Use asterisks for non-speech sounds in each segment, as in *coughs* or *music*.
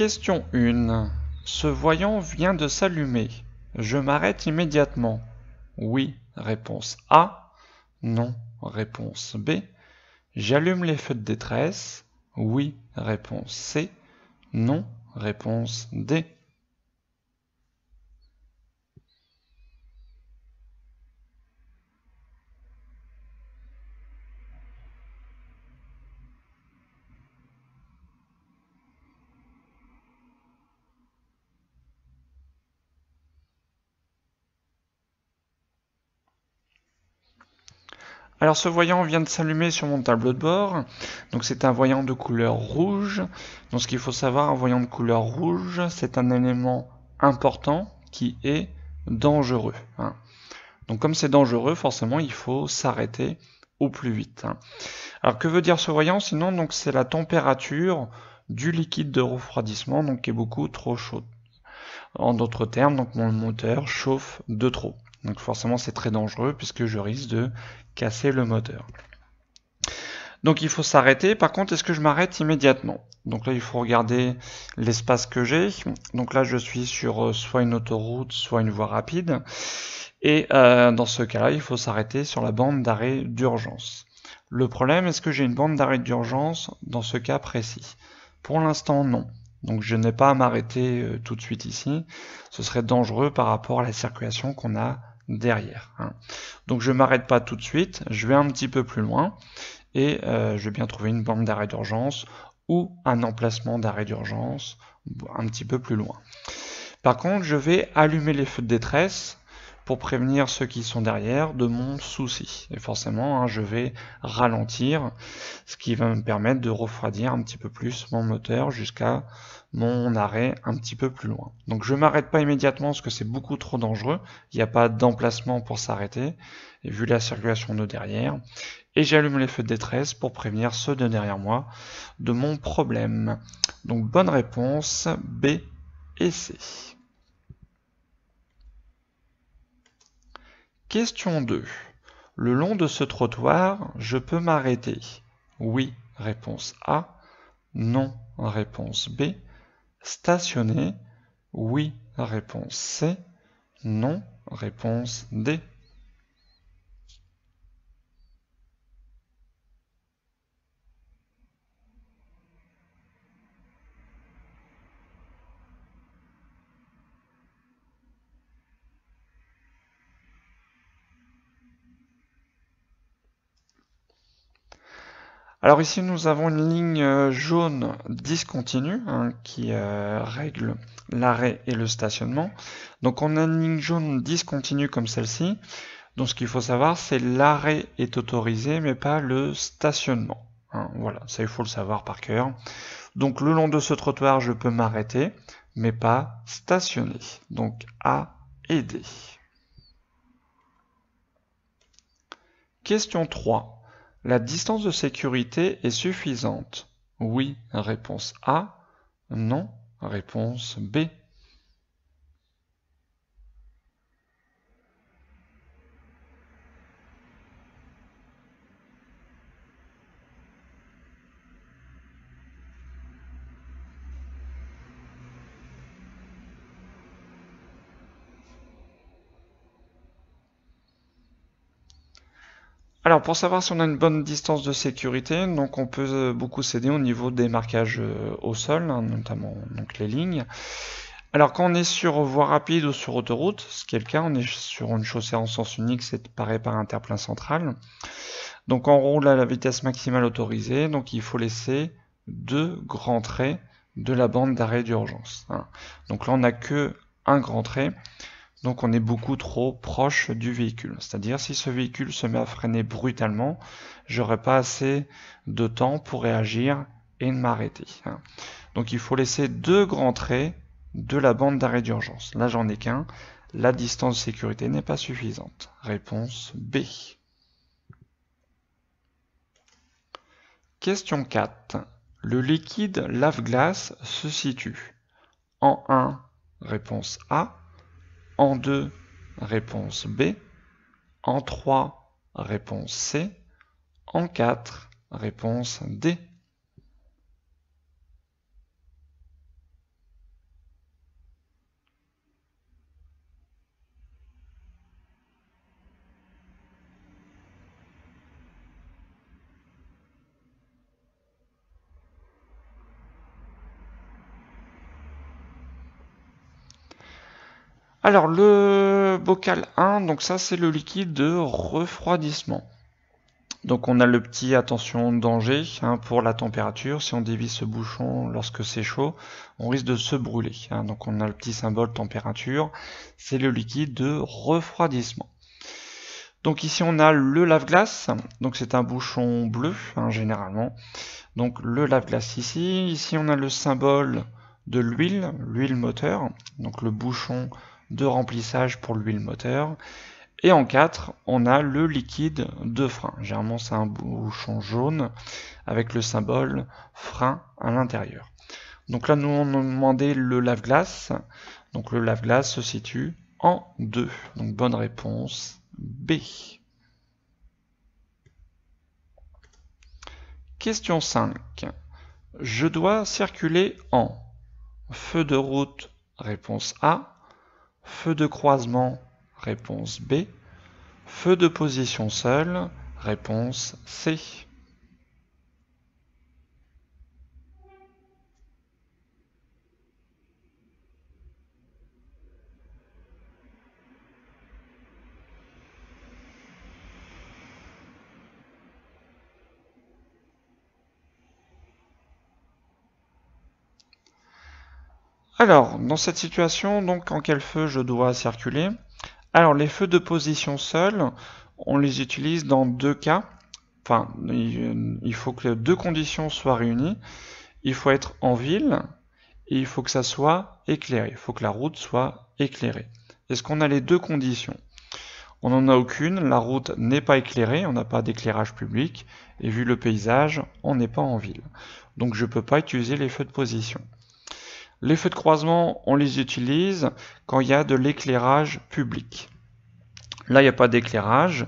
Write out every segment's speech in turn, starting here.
Question 1. Ce voyant vient de s'allumer. Je m'arrête immédiatement. Oui, réponse A. Non, réponse B. J'allume les feux de détresse. Oui, réponse C. Non, réponse D. Alors ce voyant vient de s'allumer sur mon tableau de bord. Donc c'est un voyant de couleur rouge. Donc ce qu'il faut savoir, un voyant de couleur rouge, c'est un élément important qui est dangereux. Hein. Donc comme c'est dangereux, forcément il faut s'arrêter au plus vite. Hein. Alors que veut dire ce voyant Sinon donc c'est la température du liquide de refroidissement donc qui est beaucoup trop chaude. En d'autres termes, donc mon moteur chauffe de trop. Donc forcément c'est très dangereux puisque je risque de casser le moteur. Donc il faut s'arrêter. Par contre, est-ce que je m'arrête immédiatement Donc là, il faut regarder l'espace que j'ai. Donc là, je suis sur euh, soit une autoroute, soit une voie rapide. Et euh, dans ce cas-là, il faut s'arrêter sur la bande d'arrêt d'urgence. Le problème, est-ce que j'ai une bande d'arrêt d'urgence dans ce cas précis Pour l'instant, non. Donc je n'ai pas à m'arrêter euh, tout de suite ici. Ce serait dangereux par rapport à la circulation qu'on a derrière. Hein. Donc je m'arrête pas tout de suite, je vais un petit peu plus loin et euh, je vais bien trouver une bande d'arrêt d'urgence ou un emplacement d'arrêt d'urgence un petit peu plus loin. Par contre, je vais allumer les feux de détresse pour prévenir ceux qui sont derrière de mon souci. Et forcément, hein, je vais ralentir, ce qui va me permettre de refroidir un petit peu plus mon moteur jusqu'à mon arrêt un petit peu plus loin. Donc je m'arrête pas immédiatement parce que c'est beaucoup trop dangereux. Il n'y a pas d'emplacement pour s'arrêter, et vu la circulation de derrière. Et j'allume les feux de détresse pour prévenir ceux de derrière moi de mon problème. Donc bonne réponse B et C. Question 2. Le long de ce trottoir, je peux m'arrêter Oui, réponse A. Non, réponse B. Stationner Oui, réponse C. Non, réponse D. Alors ici nous avons une ligne euh, jaune discontinue hein, qui euh, règle l'arrêt et le stationnement. Donc on a une ligne jaune discontinue comme celle-ci. Donc ce qu'il faut savoir c'est l'arrêt est autorisé mais pas le stationnement. Hein. voilà, ça il faut le savoir par cœur. Donc le long de ce trottoir je peux m'arrêter mais pas stationner. Donc A et D. Question 3. La distance de sécurité est suffisante. Oui, réponse A. Non, réponse B. Alors pour savoir si on a une bonne distance de sécurité, donc on peut euh, beaucoup s'aider au niveau des marquages euh, au sol, hein, notamment donc les lignes. Alors quand on est sur voie rapide ou sur autoroute, ce qui est le cas, on est sur une chaussée en sens unique c'est paré par un terre central. Donc on roule à la vitesse maximale autorisée, donc il faut laisser deux grands traits de la bande d'arrêt d'urgence. Hein. Donc là on n'a que un grand trait donc on est beaucoup trop proche du véhicule. C'est-à-dire si ce véhicule se met à freiner brutalement, j'aurais pas assez de temps pour réagir et m'arrêter. Hein. Donc il faut laisser deux grands traits de la bande d'arrêt d'urgence. Là j'en ai qu'un. La distance de sécurité n'est pas suffisante. Réponse B. Question 4. Le liquide lave-glace se situe en 1, réponse A, en 2, réponse B. En 3, réponse C. En 4, réponse D. Alors le bocal 1, donc ça c'est le liquide de refroidissement. Donc on a le petit attention danger hein, pour la température, si on dévisse ce bouchon lorsque c'est chaud, on risque de se brûler. Hein. Donc on a le petit symbole température, c'est le liquide de refroidissement. Donc ici on a le lave-glace, donc c'est un bouchon bleu hein, généralement. Donc le lave-glace ici, ici on a le symbole de l'huile, l'huile moteur, donc le bouchon de remplissage pour l'huile moteur. Et en 4, on a le liquide de frein. Généralement, c'est un bouchon jaune avec le symbole frein à l'intérieur. Donc là, nous, on demandé le lave-glace. Donc le lave-glace se situe en 2. Donc bonne réponse B. Question 5. Je dois circuler en feu de route, réponse A, Feu de croisement, réponse B. Feu de position seul, réponse C. Alors, dans cette situation, donc en quel feu je dois circuler Alors, les feux de position seuls, on les utilise dans deux cas. Enfin, il faut que les deux conditions soient réunies. Il faut être en ville et il faut que ça soit éclairé. Il faut que la route soit éclairée. Est-ce qu'on a les deux conditions On n'en a aucune, la route n'est pas éclairée, on n'a pas d'éclairage public, et vu le paysage, on n'est pas en ville. Donc je ne peux pas utiliser les feux de position. Les feux de croisement, on les utilise quand il y a de l'éclairage public. Là, il n'y a pas d'éclairage,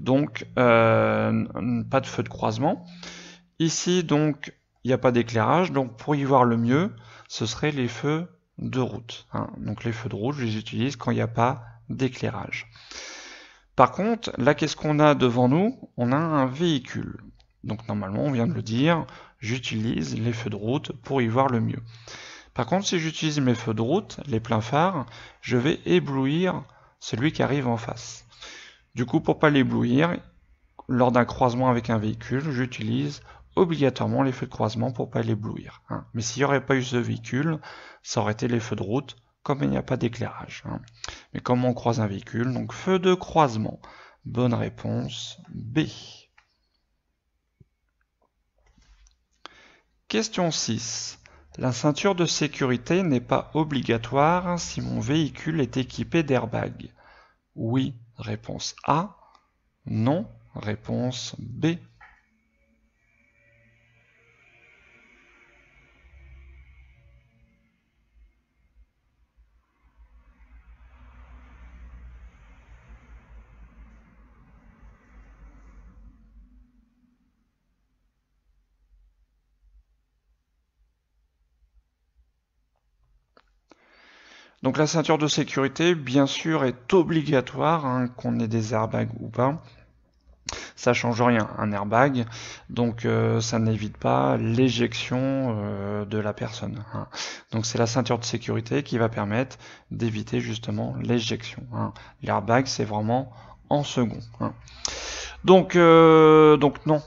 donc euh, pas de feux de croisement. Ici, donc, il n'y a pas d'éclairage, donc pour y voir le mieux, ce seraient les feux de route. Hein. Donc les feux de route, je les utilise quand il n'y a pas d'éclairage. Par contre, là, qu'est-ce qu'on a devant nous On a un véhicule. Donc normalement, on vient de le dire, j'utilise les feux de route pour y voir le mieux. Par contre, si j'utilise mes feux de route, les pleins phares, je vais éblouir celui qui arrive en face. Du coup, pour pas l'éblouir, lors d'un croisement avec un véhicule, j'utilise obligatoirement les feux de croisement pour pas l'éblouir. Hein. Mais s'il n'y aurait pas eu ce véhicule, ça aurait été les feux de route, comme il n'y a pas d'éclairage. Hein. Mais comme on croise un véhicule, donc feu de croisement. Bonne réponse B. Question 6. La ceinture de sécurité n'est pas obligatoire si mon véhicule est équipé d'airbags. Oui, réponse A. Non, réponse B. Donc la ceinture de sécurité, bien sûr, est obligatoire, hein, qu'on ait des airbags ou pas. Ça change rien, un airbag, donc euh, ça n'évite pas l'éjection euh, de la personne. Hein. Donc c'est la ceinture de sécurité qui va permettre d'éviter justement l'éjection. Hein. L'airbag, c'est vraiment en second. Donc, euh, donc non,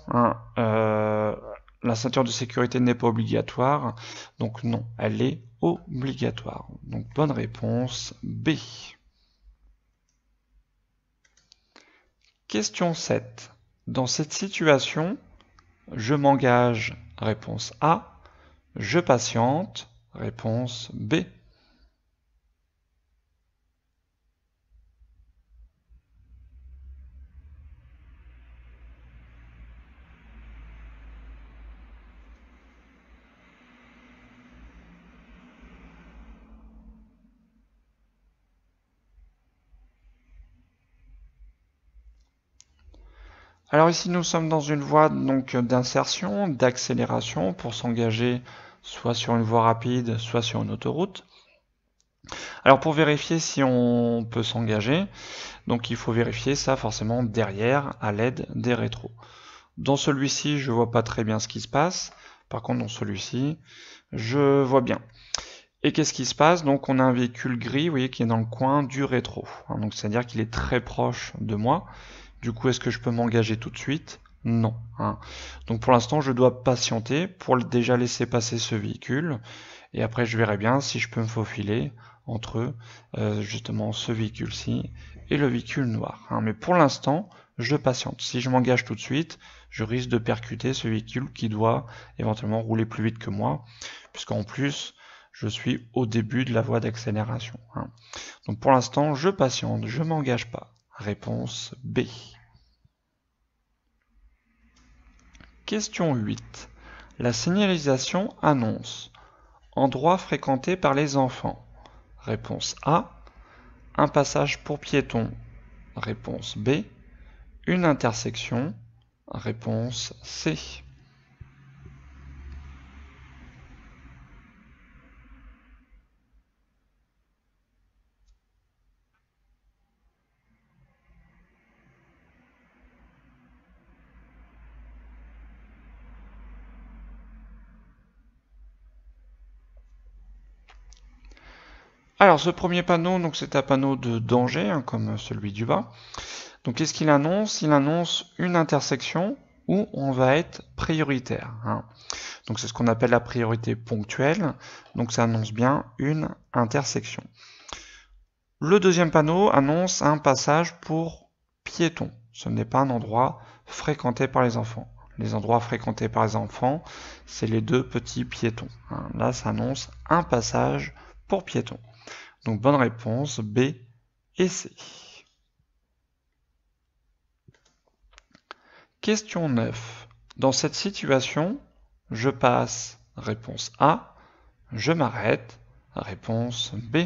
la ceinture de sécurité n'est pas obligatoire, donc non, elle est obligatoire. Donc bonne réponse B. Question 7. Dans cette situation, je m'engage, réponse A, je patiente, réponse B. Alors ici nous sommes dans une voie donc d'insertion, d'accélération pour s'engager soit sur une voie rapide, soit sur une autoroute. Alors pour vérifier si on peut s'engager, donc il faut vérifier ça forcément derrière à l'aide des rétros. Dans celui-ci, je vois pas très bien ce qui se passe. Par contre, dans celui-ci, je vois bien. Et qu'est-ce qui se passe Donc on a un véhicule gris, vous voyez, qui est dans le coin du rétro. Hein, donc c'est-à-dire qu'il est très proche de moi du coup, est-ce que je peux m'engager tout de suite Non. Hein. Donc pour l'instant, je dois patienter pour déjà laisser passer ce véhicule. Et après, je verrai bien si je peux me faufiler entre euh, justement ce véhicule-ci et le véhicule noir. Hein. Mais pour l'instant, je patiente. Si je m'engage tout de suite, je risque de percuter ce véhicule qui doit éventuellement rouler plus vite que moi, puisqu'en plus, je suis au début de la voie d'accélération. Hein. Donc pour l'instant, je patiente, je m'engage pas. Réponse B. Question 8. La signalisation annonce endroit fréquenté par les enfants. Réponse A. Un passage pour piétons. Réponse B. Une intersection. Réponse C. Alors ce premier panneau, donc c'est un panneau de danger, hein, comme celui du bas. Donc qu'est-ce qu'il annonce Il annonce une intersection où on va être prioritaire. Hein. Donc c'est ce qu'on appelle la priorité ponctuelle. Donc ça annonce bien une intersection. Le deuxième panneau annonce un passage pour piétons. Ce n'est pas un endroit fréquenté par les enfants. Les endroits fréquentés par les enfants, c'est les deux petits piétons. Hein. Là, ça annonce un passage pour piétons. Donc bonne réponse B et C. Question 9. Dans cette situation, je passe, réponse A, je m'arrête, réponse B.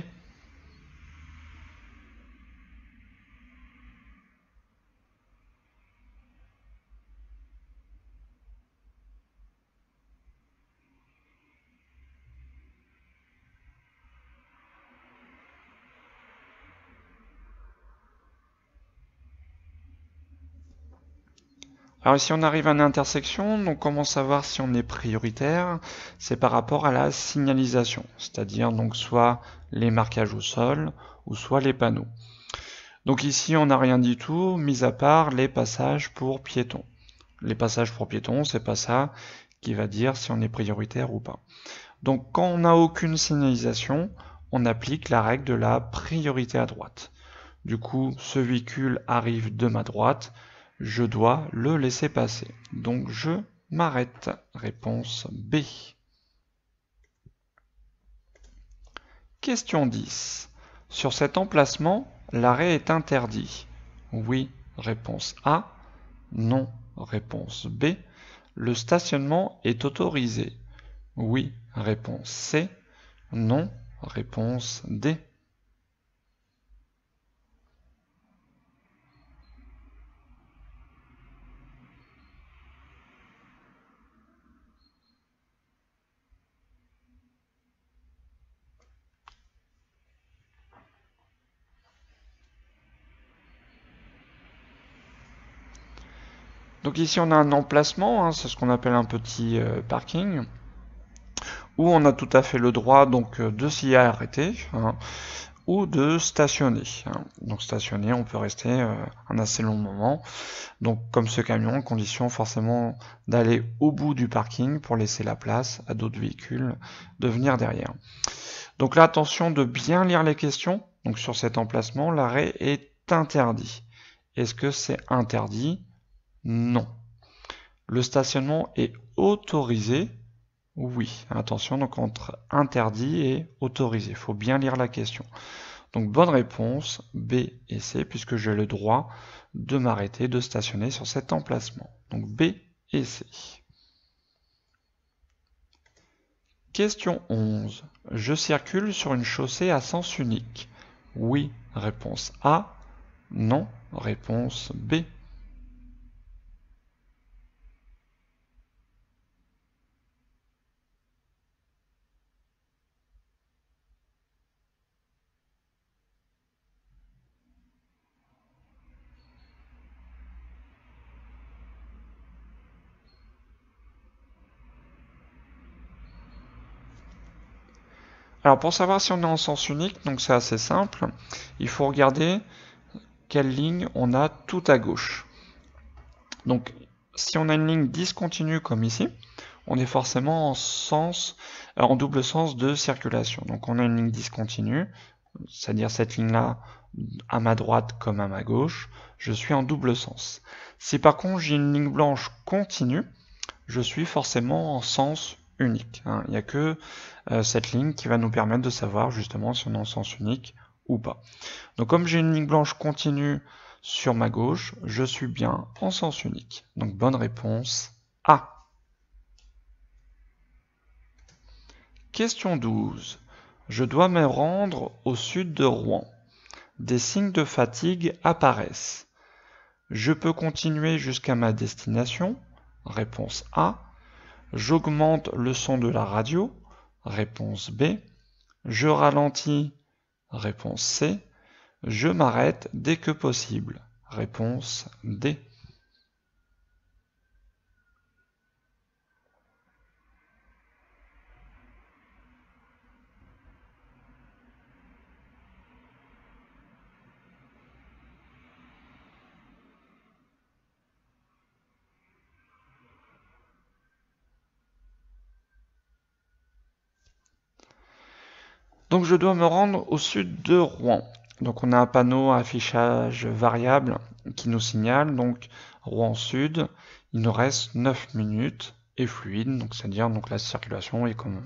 Alors ici on arrive à une intersection, donc comment savoir si on est prioritaire C'est par rapport à la signalisation, c'est-à-dire donc soit les marquages au sol ou soit les panneaux. Donc ici on n'a rien du tout, mis à part les passages pour piétons. Les passages pour piétons, c'est pas ça qui va dire si on est prioritaire ou pas. Donc quand on n'a aucune signalisation, on applique la règle de la priorité à droite. Du coup, ce véhicule arrive de ma droite, je dois le laisser passer. Donc je m'arrête. Réponse B. Question 10. Sur cet emplacement, l'arrêt est interdit. Oui, réponse A. Non, réponse B. Le stationnement est autorisé. Oui, réponse C. Non, réponse D. Donc ici on a un emplacement, hein, c'est ce qu'on appelle un petit euh, parking, où on a tout à fait le droit donc euh, de s'y arrêter hein, ou de stationner. Hein. Donc stationner, on peut rester euh, un assez long moment. Donc comme ce camion, condition forcément d'aller au bout du parking pour laisser la place à d'autres véhicules de venir derrière. Donc là attention de bien lire les questions. Donc sur cet emplacement, l'arrêt est interdit. Est-ce que c'est interdit non. Le stationnement est autorisé Oui. Attention, donc entre interdit et autorisé. Il faut bien lire la question. Donc bonne réponse B et C puisque j'ai le droit de m'arrêter, de stationner sur cet emplacement. Donc B et C. Question 11. Je circule sur une chaussée à sens unique. Oui, réponse A. Non, réponse B. Alors pour savoir si on est en sens unique, donc c'est assez simple, il faut regarder quelle ligne on a tout à gauche. Donc si on a une ligne discontinue comme ici, on est forcément en sens, euh, en double sens de circulation. Donc on a une ligne discontinue, c'est-à-dire cette ligne-là à ma droite comme à ma gauche, je suis en double sens. Si par contre j'ai une ligne blanche continue, je suis forcément en sens unique. Hein. Il n'y a que euh, cette ligne qui va nous permettre de savoir justement si on est en sens unique ou pas. Donc comme j'ai une ligne blanche continue sur ma gauche, je suis bien en sens unique. Donc bonne réponse A. Question 12. Je dois me rendre au sud de Rouen. Des signes de fatigue apparaissent. Je peux continuer jusqu'à ma destination Réponse A. J'augmente le son de la radio. Réponse B. Je ralentis. Réponse C. Je m'arrête dès que possible. Réponse D. Donc je dois me rendre au sud de Rouen. Donc on a un panneau à affichage variable qui nous signale donc Rouen Sud, il nous reste 9 minutes et fluide, donc c'est-à-dire donc la circulation est comme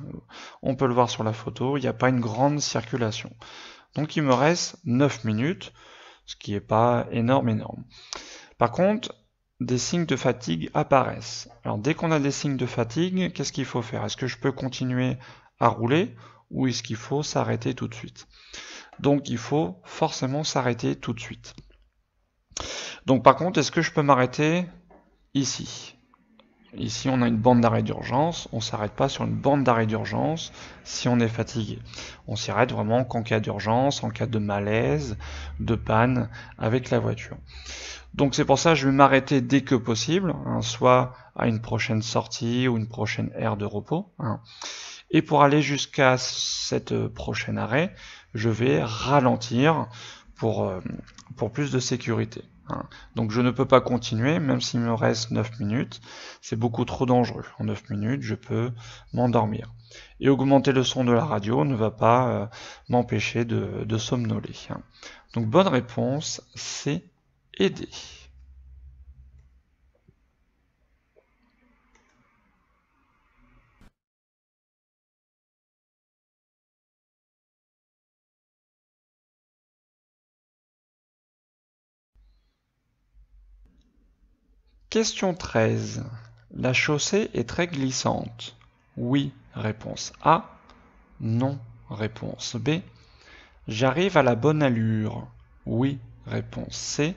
on peut le voir sur la photo, il n'y a pas une grande circulation. Donc il me reste 9 minutes, ce qui n'est pas énorme énorme. Par contre, des signes de fatigue apparaissent. Alors dès qu'on a des signes de fatigue, qu'est-ce qu'il faut faire Est-ce que je peux continuer à rouler ou est-ce qu'il faut s'arrêter tout de suite Donc il faut forcément s'arrêter tout de suite. Donc par contre, est-ce que je peux m'arrêter ici Ici, on a une bande d'arrêt d'urgence. On ne s'arrête pas sur une bande d'arrêt d'urgence si on est fatigué. On s'y arrête vraiment qu'en cas d'urgence, en cas de malaise, de panne avec la voiture. Donc c'est pour ça que je vais m'arrêter dès que possible, hein, soit à une prochaine sortie ou une prochaine aire de repos. Hein. Et pour aller jusqu'à cette euh, prochaine arrêt, je vais ralentir pour, euh, pour plus de sécurité. Hein. Donc je ne peux pas continuer, même s'il me reste 9 minutes. C'est beaucoup trop dangereux. En 9 minutes, je peux m'endormir. Et augmenter le son de la radio ne va pas euh, m'empêcher de somnoler. Hein. Donc bonne réponse, c'est aider. Question 13. La chaussée est très glissante. Oui, réponse A. Non, réponse B. J'arrive à la bonne allure. Oui, réponse C.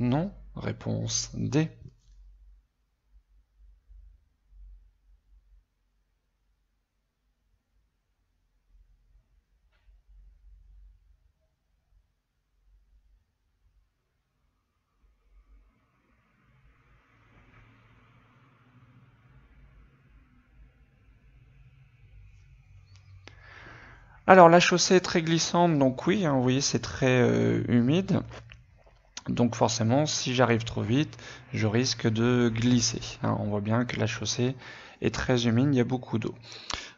Non, réponse D. Alors la chaussée est très glissante, donc oui, hein, vous voyez c'est très euh, humide. Donc forcément, si j'arrive trop vite, je risque de glisser. Hein. On voit bien que la chaussée est très humide, il y a beaucoup d'eau.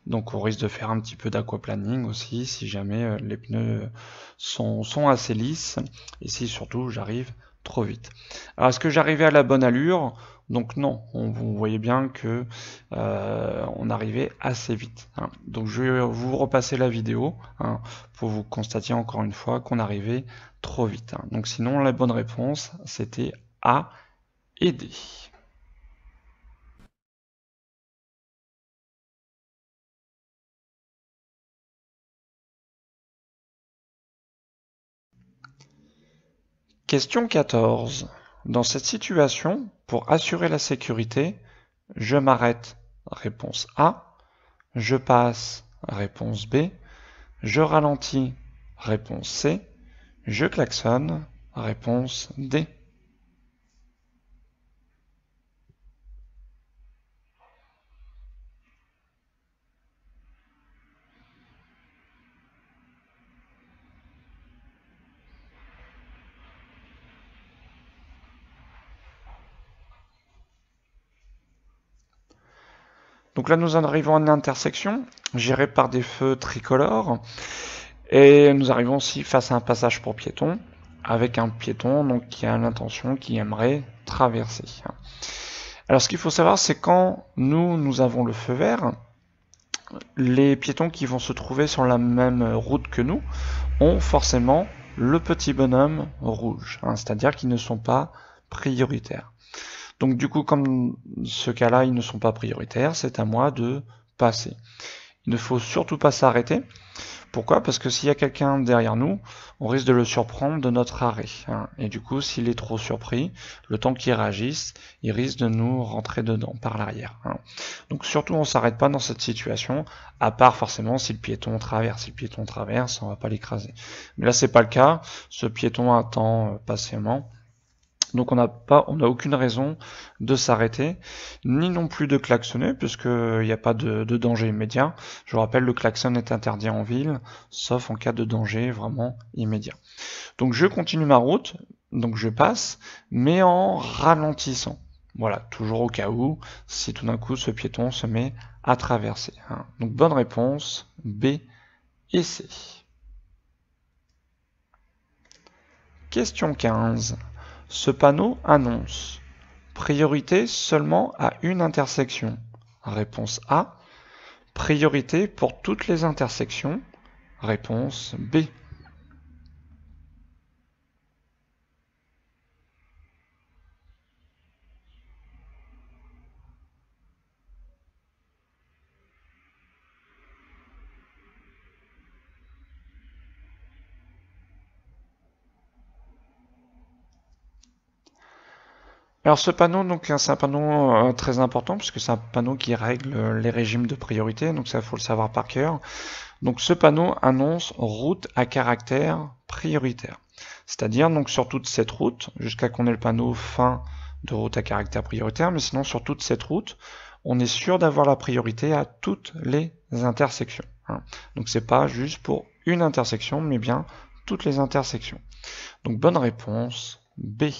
Donc on risque de faire un petit peu d'aquaplaning aussi si jamais euh, les pneus sont, sont assez lisses et si surtout j'arrive trop vite. Alors est-ce que j'arrivais à la bonne allure donc non, vous voyez bien que euh, on arrivait assez vite. Hein. Donc je vais vous repasser la vidéo hein, pour vous constater encore une fois qu'on arrivait trop vite. Hein. Donc sinon la bonne réponse c'était A et D. Question 14. Dans cette situation, pour assurer la sécurité, je m'arrête, réponse A, je passe, réponse B, je ralentis, réponse C, je klaxonne, réponse D. là, nous arrivons à une intersection gérée par des feux tricolores. Et nous arrivons aussi face à un passage pour piétons, avec un piéton donc, qui a l'intention, qui aimerait traverser. Alors ce qu'il faut savoir, c'est quand nous, nous avons le feu vert, les piétons qui vont se trouver sur la même route que nous ont forcément le petit bonhomme rouge, hein, c'est-à-dire qu'ils ne sont pas prioritaires. Donc du coup, comme ce cas-là, ils ne sont pas prioritaires, c'est à moi de passer. Il ne faut surtout pas s'arrêter. Pourquoi Parce que s'il y a quelqu'un derrière nous, on risque de le surprendre de notre arrêt. Hein. Et du coup, s'il est trop surpris, le temps qu'il réagisse, il risque de nous rentrer dedans par l'arrière. Hein. Donc surtout, on ne s'arrête pas dans cette situation, à part forcément si le piéton traverse. Si le piéton traverse, on ne va pas l'écraser. Mais là, c'est pas le cas. Ce piéton attend euh, patiemment donc on n'a pas, on n'a aucune raison de s'arrêter, ni non plus de klaxonner, puisqu'il n'y euh, a pas de, danger immédiat. Je vous rappelle, le klaxon est interdit en ville, sauf en cas de danger vraiment immédiat. Donc je continue ma route, donc je passe, mais en ralentissant. Voilà, toujours au cas où, si tout d'un coup ce piéton se met à traverser. Hein. Donc bonne réponse, B et C. Question 15 ce panneau annonce priorité seulement à une intersection. Réponse A. Priorité pour toutes les intersections. Réponse B. Alors ce panneau, donc c'est un panneau euh, très important puisque c'est un panneau qui règle euh, les régimes de priorité, donc ça faut le savoir par cœur. Donc ce panneau annonce route à caractère prioritaire. C'est-à-dire donc sur toute cette route, jusqu'à qu'on ait le panneau fin de route à caractère prioritaire, mais sinon sur toute cette route, on est sûr d'avoir la priorité à toutes les intersections. Hein. Donc c'est pas juste pour une intersection, mais bien toutes les intersections. Donc bonne réponse B.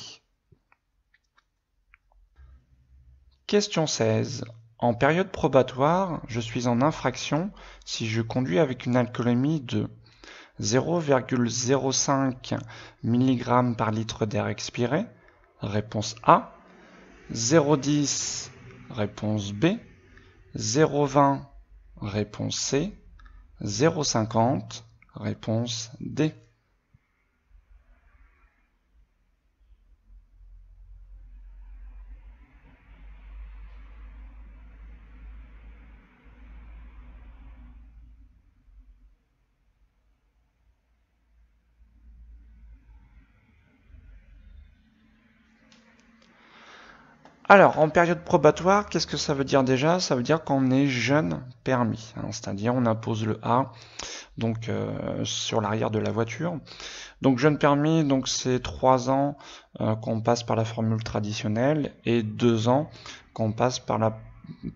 Question 16. En période probatoire, je suis en infraction si je conduis avec une alcoolémie de 0,05 mg par litre d'air expiré Réponse A. 0,10 Réponse B. 0,20 Réponse C. 0,50 Réponse D. Alors, en période probatoire, qu'est-ce que ça veut dire déjà Ça veut dire qu'on est jeune permis, hein, c'est-à-dire on impose le A donc euh, sur l'arrière de la voiture. Donc jeune permis, donc c'est 3 ans euh, qu'on passe par la formule traditionnelle et 2 ans qu'on passe par la,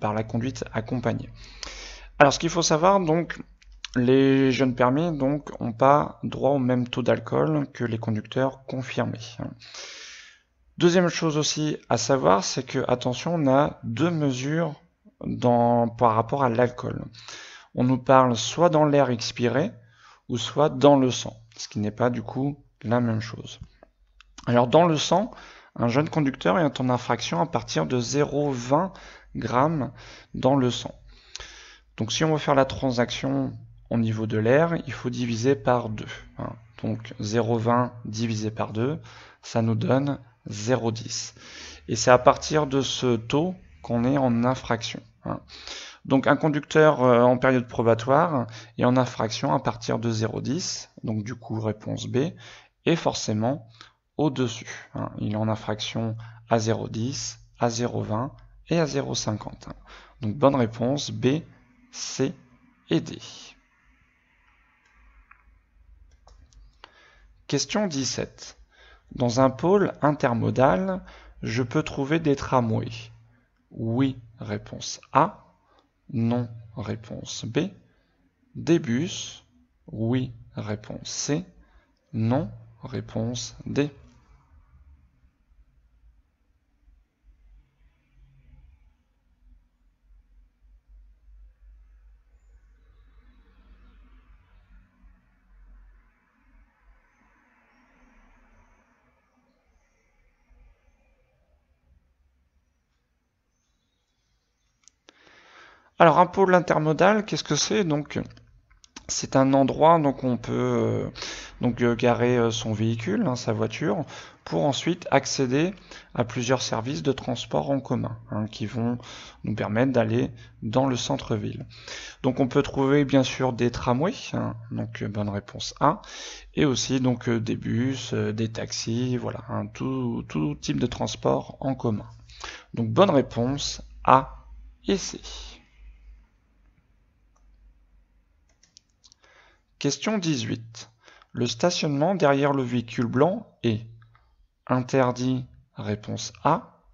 par la conduite accompagnée. Alors ce qu'il faut savoir, donc les jeunes permis donc n'ont pas droit au même taux d'alcool que les conducteurs confirmés. Hein. Deuxième chose aussi à savoir, c'est que, attention, on a deux mesures par rapport à l'alcool. On nous parle soit dans l'air expiré ou soit dans le sang, ce qui n'est pas du coup la même chose. Alors dans le sang, un jeune conducteur est en infraction à partir de 0,20 g dans le sang. Donc si on veut faire la transaction au niveau de l'air, il faut diviser par 2. Hein. Donc 0,20 divisé par 2, ça nous donne 0,10. Et c'est à partir de ce taux qu'on est en infraction. Hein. Donc un conducteur euh, en période probatoire est en infraction à partir de 0,10, donc du coup réponse B, est forcément au-dessus. Hein. Il est en infraction à 0,10, à 0,20 et à 0,50. Hein. Donc bonne réponse B, C et D. Question 17. Dans un pôle intermodal, je peux trouver des tramways. Oui, réponse A. Non, réponse B. Des bus. Oui, réponse C. Non, réponse D. Alors un pôle intermodal, qu'est-ce que c'est Donc c'est un endroit donc on peut euh, donc euh, garer euh, son véhicule, hein, sa voiture, pour ensuite accéder à plusieurs services de transport en commun hein, qui vont nous permettre d'aller dans le centre-ville. Donc on peut trouver bien sûr des tramways, hein, donc bonne réponse A, et aussi donc des bus, des taxis, voilà, tout, tout type de transport en commun. Donc bonne réponse A et C. Question 18. Le stationnement derrière le véhicule blanc est interdit, réponse A,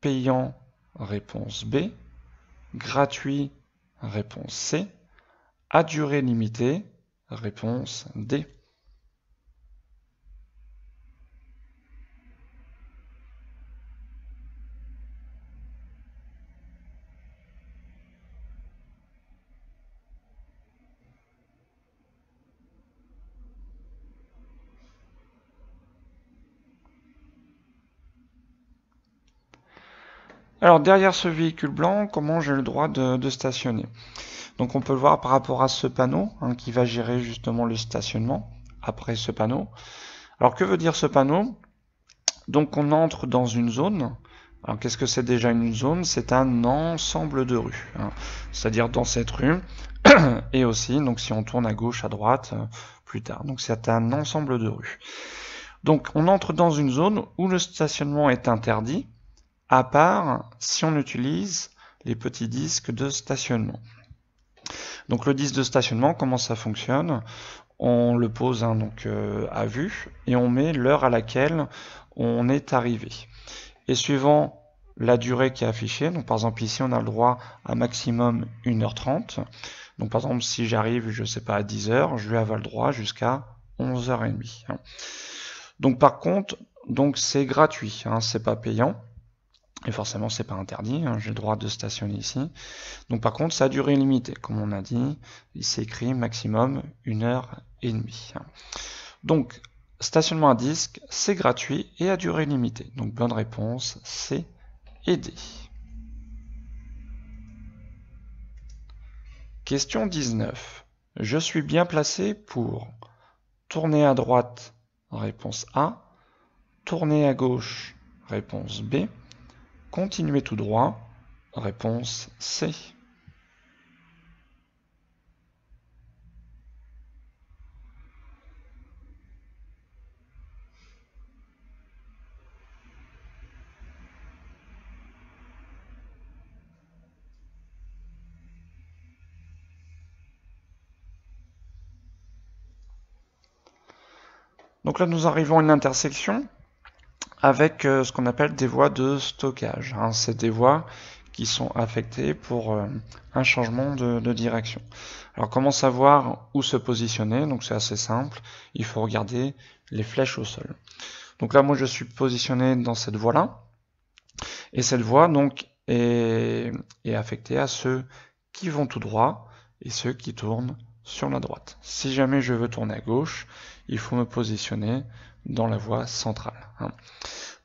payant, réponse B, gratuit, réponse C, à durée limitée, réponse D. Alors derrière ce véhicule blanc, comment j'ai le droit de, stationner Donc on peut le voir par rapport à ce panneau hein, qui va gérer justement le stationnement après ce panneau. Alors que veut dire ce panneau Donc on entre dans une zone. Alors qu'est-ce que c'est déjà une zone C'est un ensemble de rues. Hein. C'est-à-dire dans cette rue *coughs* et aussi donc si on tourne à gauche, à droite euh, plus tard. Donc c'est un ensemble de rues. Donc on entre dans une zone où le stationnement est interdit à part si on utilise les petits disques de stationnement. Donc le disque de stationnement, comment ça fonctionne On le pose hein, donc, euh, à vue et on met l'heure à laquelle on est arrivé. Et suivant la durée qui est affichée, donc par exemple ici on a le droit à maximum 1h30. Donc par exemple si j'arrive, je ne sais pas, à 10h, je lui avale droit jusqu'à 11h30. Hein. Donc par contre, donc c'est gratuit, hein, c'est pas payant. Et forcément, c'est pas interdit, hein, j'ai le droit de stationner ici. Donc par contre, ça a durée limitée, comme on a dit, il s'écrit maximum une heure et demie. Donc, stationnement à disque, c'est gratuit et à durée limitée. Donc bonne réponse, c'est aider. Question 19. Je suis bien placé pour tourner à droite, réponse A, tourner à gauche, réponse B, Continuez tout droit. Réponse C. Donc là, nous arrivons à une intersection avec euh, ce qu'on appelle des voies de stockage. Hein. C'est des voies qui sont affectées pour euh, un changement de, direction. Alors comment savoir où se positionner Donc c'est assez simple, il faut regarder les flèches au sol. Donc là moi je suis positionné dans cette voie là, et cette voie donc est affectée à ceux qui vont tout droit et ceux qui tournent sur la droite. Si jamais je veux tourner à gauche, il faut me positionner dans la voie centrale. Hein.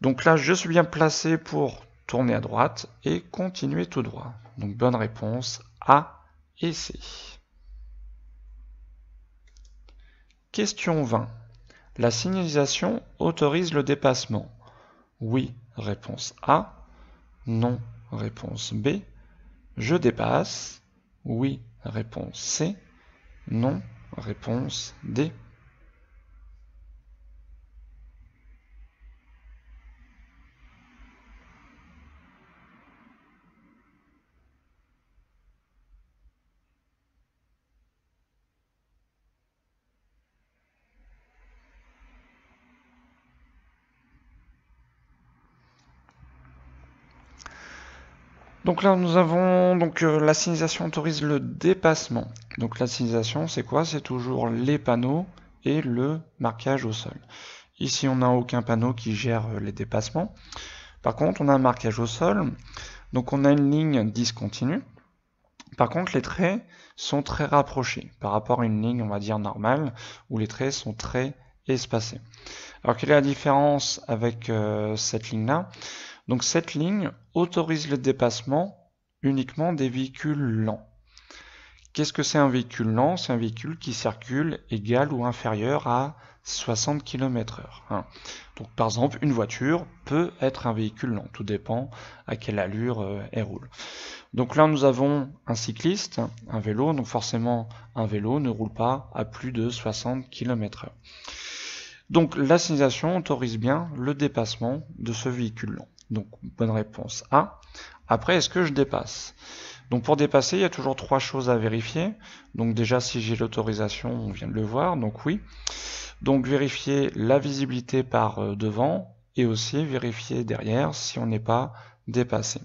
Donc là, je suis bien placé pour tourner à droite et continuer tout droit. Donc bonne réponse A et C. Question 20. La signalisation autorise le dépassement. Oui, réponse A. Non, réponse B. Je dépasse. Oui, réponse C. Non, réponse D. Donc là, nous avons donc euh, la sinisation autorise le dépassement. Donc la sinisation, c'est quoi C'est toujours les panneaux et le marquage au sol. Ici, on n'a aucun panneau qui gère euh, les dépassements. Par contre, on a un marquage au sol. Donc on a une ligne discontinue. Par contre, les traits sont très rapprochés par rapport à une ligne, on va dire, normale, où les traits sont très espacés. Alors quelle est la différence avec euh, cette ligne-là donc cette ligne autorise le dépassement uniquement des véhicules lents. Qu'est-ce que c'est un véhicule lent C'est un véhicule qui circule égal ou inférieur à 60 km h Donc par exemple, une voiture peut être un véhicule lent, tout dépend à quelle allure euh, elle roule. Donc là, nous avons un cycliste, un vélo, donc forcément un vélo ne roule pas à plus de 60 km h Donc la autorise bien le dépassement de ce véhicule lent. Donc bonne réponse A. Après, est-ce que je dépasse Donc pour dépasser, il y a toujours trois choses à vérifier. Donc déjà, si j'ai l'autorisation, on vient de le voir, donc oui. Donc vérifier la visibilité par euh, devant et aussi vérifier derrière si on n'est pas dépassé.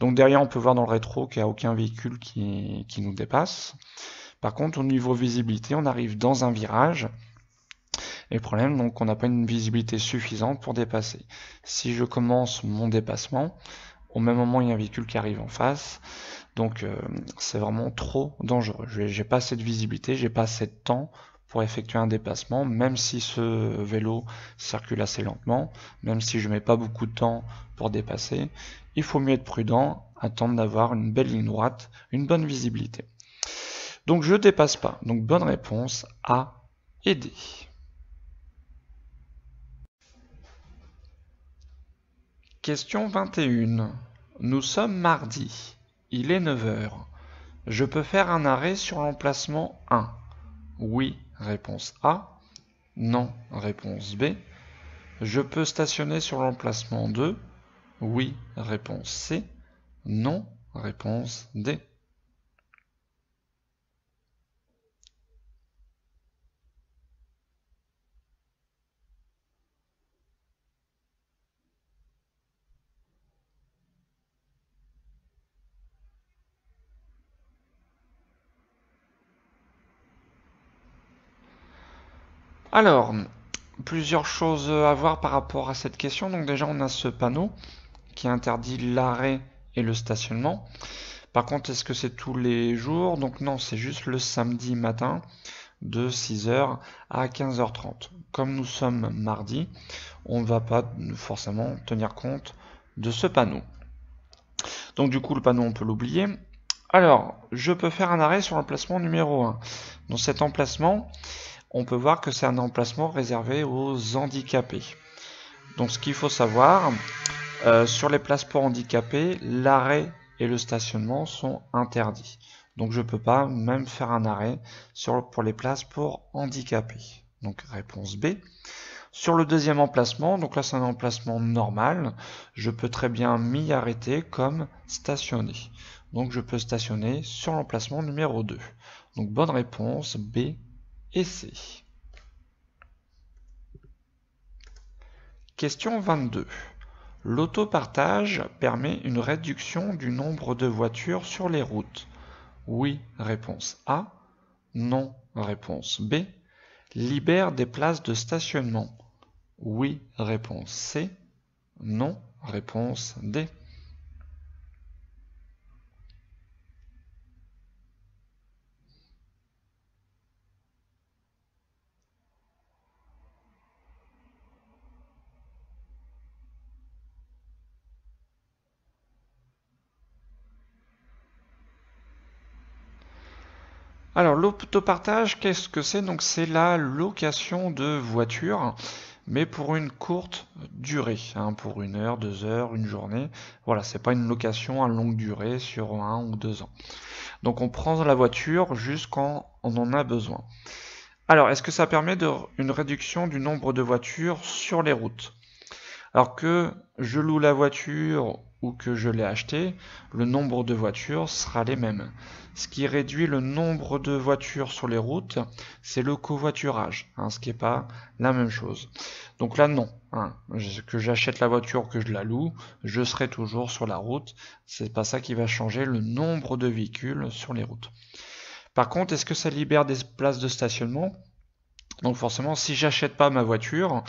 Donc derrière, on peut voir dans le rétro qu'il n'y a aucun véhicule qui, nous dépasse. Par contre, au niveau visibilité, on arrive dans un virage. Et problème, donc, on n'a pas une visibilité suffisante pour dépasser. Si je commence mon dépassement, au même moment, il y a un véhicule qui arrive en face. Donc, euh, c'est vraiment trop dangereux. J'ai pas assez de visibilité, j'ai pas assez de temps pour effectuer un dépassement, même si ce vélo circule assez lentement, même si je mets pas beaucoup de temps pour dépasser, il faut mieux être prudent, attendre d'avoir une belle ligne droite, une bonne visibilité. Donc je dépasse pas. Donc bonne réponse A Aider ». Question 21. Nous sommes mardi. Il est 9h. Je peux faire un arrêt sur l'emplacement 1 Oui, réponse A. Non, réponse B. Je peux stationner sur l'emplacement 2 Oui, réponse C. Non, réponse D. Alors, plusieurs choses à voir par rapport à cette question. Donc déjà, on a ce panneau qui interdit l'arrêt et le stationnement. Par contre, est-ce que c'est tous les jours Donc non, c'est juste le samedi matin de 6h à 15h30. Comme nous sommes mardi, on ne va pas forcément tenir compte de ce panneau. Donc du coup, le panneau, on peut l'oublier. Alors, je peux faire un arrêt sur l'emplacement numéro 1. Dans cet emplacement, on peut voir que c'est un emplacement réservé aux handicapés. Donc ce qu'il faut savoir, euh, sur les places pour handicapés, l'arrêt et le stationnement sont interdits. Donc je ne peux pas même faire un arrêt sur, pour les places pour handicapés. Donc réponse B. Sur le deuxième emplacement, donc là c'est un emplacement normal, je peux très bien m'y arrêter comme stationner. Donc je peux stationner sur l'emplacement numéro 2. Donc bonne réponse B Question 22. L'autopartage permet une réduction du nombre de voitures sur les routes. Oui, réponse A. Non, réponse B. Libère des places de stationnement. Oui, réponse C. Non, réponse D. Alors l'autopartage, qu'est-ce que c'est Donc c'est la location de voiture, mais pour une courte durée, hein, pour une heure, deux heures, une journée. Voilà, c'est pas une location à longue durée sur un ou deux ans. Donc on prend la voiture jusqu'en on en a besoin. Alors est-ce que ça permet de, une réduction du nombre de voitures sur les routes Alors que je loue la voiture ou que je l'ai acheté, le nombre de voitures sera les mêmes. Ce qui réduit le nombre de voitures sur les routes, c'est le covoiturage, hein, ce qui n'est pas la même chose. Donc là, non. Hein. que j'achète la voiture, que je la loue, je serai toujours sur la route. C'est pas ça qui va changer le nombre de véhicules sur les routes. Par contre, est-ce que ça libère des places de stationnement donc forcément, si j'achète pas ma voiture,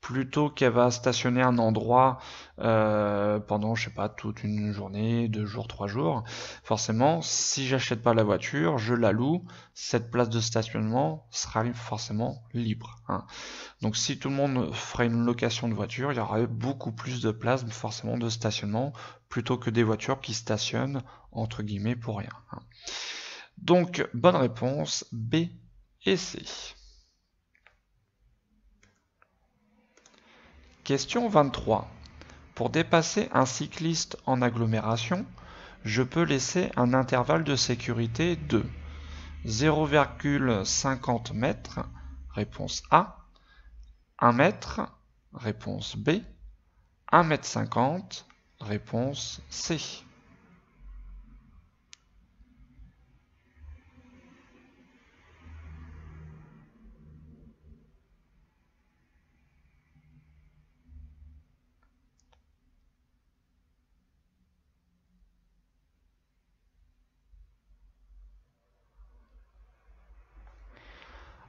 plutôt qu'elle va stationner un endroit euh, pendant, je sais pas, toute une journée, deux jours, trois jours. Forcément, si j'achète pas la voiture, je la loue, cette place de stationnement sera forcément libre. Hein. Donc si tout le monde ferait une location de voiture, il y aurait beaucoup plus de places forcément de stationnement plutôt que des voitures qui stationnent entre guillemets pour rien. Hein. Donc bonne réponse B et C. Question 23. Pour dépasser un cycliste en agglomération, je peux laisser un intervalle de sécurité de 0,50 m, réponse A, 1 m, réponse B, 1 m, réponse C.